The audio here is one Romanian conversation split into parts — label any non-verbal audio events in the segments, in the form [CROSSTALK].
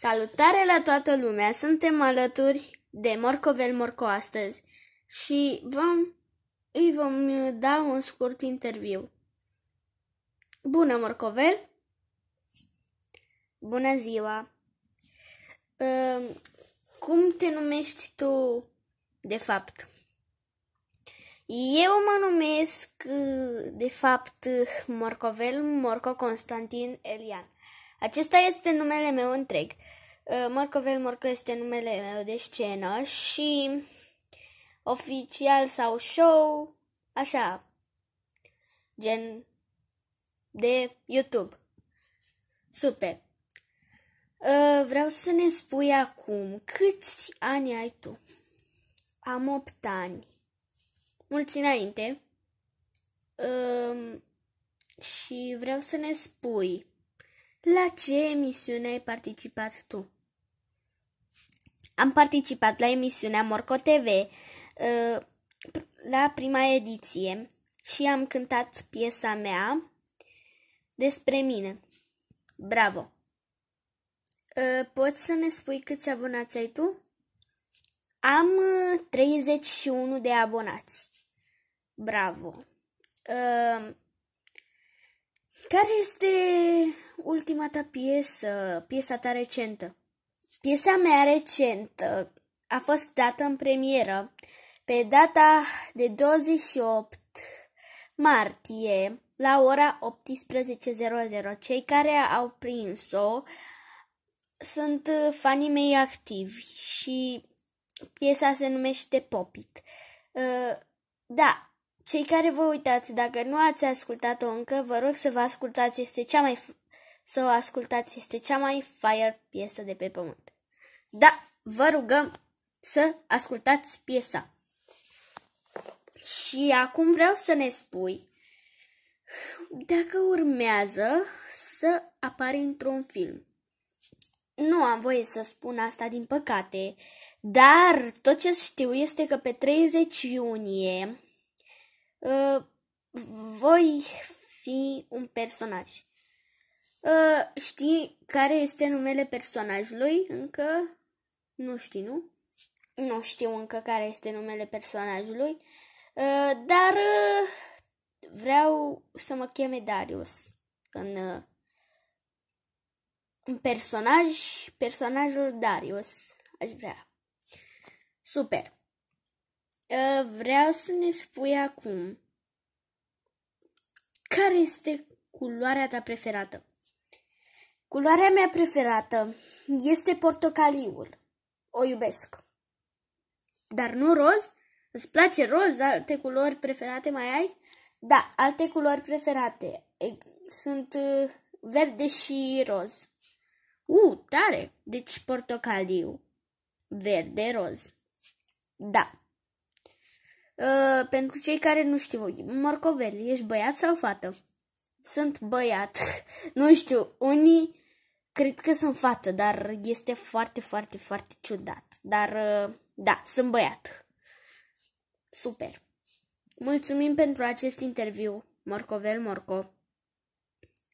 Salutare la toată lumea! Suntem alături de Morcovel Morco astăzi și vom, îi vom uh, da un scurt interviu. Bună, Morcovel! Bună ziua! Uh, cum te numești tu, de fapt? Eu mă numesc, uh, de fapt, Morcovel Morco Constantin Elian. Acesta este numele meu întreg. Uh, Morcovel Morco este numele meu de scenă și oficial sau show, așa, gen de YouTube. Super! Uh, vreau să ne spui acum câți ani ai tu? Am 8 ani. Mulți înainte. Um, și vreau să ne spui la ce emisiune ai participat tu? Am participat la emisiunea Morco TV, uh, la prima ediție și am cântat piesa mea despre mine. Bravo! Uh, poți să ne spui câți abonați ai tu? Am 31 uh, de abonați. Bravo! Care este ultima ta piesă, piesa ta recentă? Piesa mea recentă a fost dată în premieră pe data de 28 martie la ora 18.00. Cei care au prins-o sunt fanii mei activi și piesa se numește Popit. Uh, da, cei care vă uitați, dacă nu ați ascultat-o încă, vă rog să vă ascultați, este cea mai să o ascultați, este cea mai fire piesă de pe pământ. Da, vă rugăm să ascultați piesa. Și acum vreau să ne spui dacă urmează să apare într-un film. Nu am voie să spun asta, din păcate, dar tot ce știu este că pe 30 iunie uh, voi fi un personaj. Uh, știi care este numele personajului? Încă nu știi, nu? Nu știu încă care este numele personajului, uh, dar uh, vreau să mă cheme Darius în, uh, în personaj, personajul Darius. Aș vrea. Super. Ă, vreau să ne spui acum care este culoarea ta preferată. Culoarea mea preferată este portocaliul. O iubesc. Dar nu roz? Îți place roz? Alte culori preferate mai ai? Da, alte culori preferate sunt ă, verde și roz. U, uh, tare! Deci portocaliu, verde, roz. Da. Uh, pentru cei care nu știu, Morcovel, ești băiat sau fată? Sunt băiat. [LAUGHS] nu știu, unii cred că sunt fată, dar este foarte, foarte, foarte ciudat. Dar uh, da, sunt băiat. Super. Mulțumim pentru acest interviu, Morcovel Morco.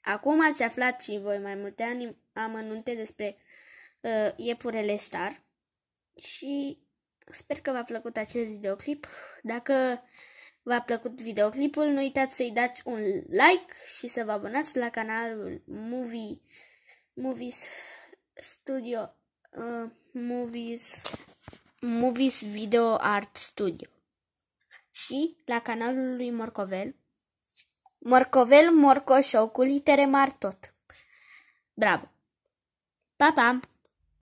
Acum ați aflat și voi mai multe amănunte despre uh, iepurele star și Sper că v-a plăcut acest videoclip. Dacă v-a plăcut videoclipul, nu uitați să-i dați un like și să vă abonați la canalul Movie Movies Studio uh, Movies Movies Video Art Studio și la canalul lui Morcovel Morcovel Morcoșo cu litere mari tot. Bravo! Pa, pa!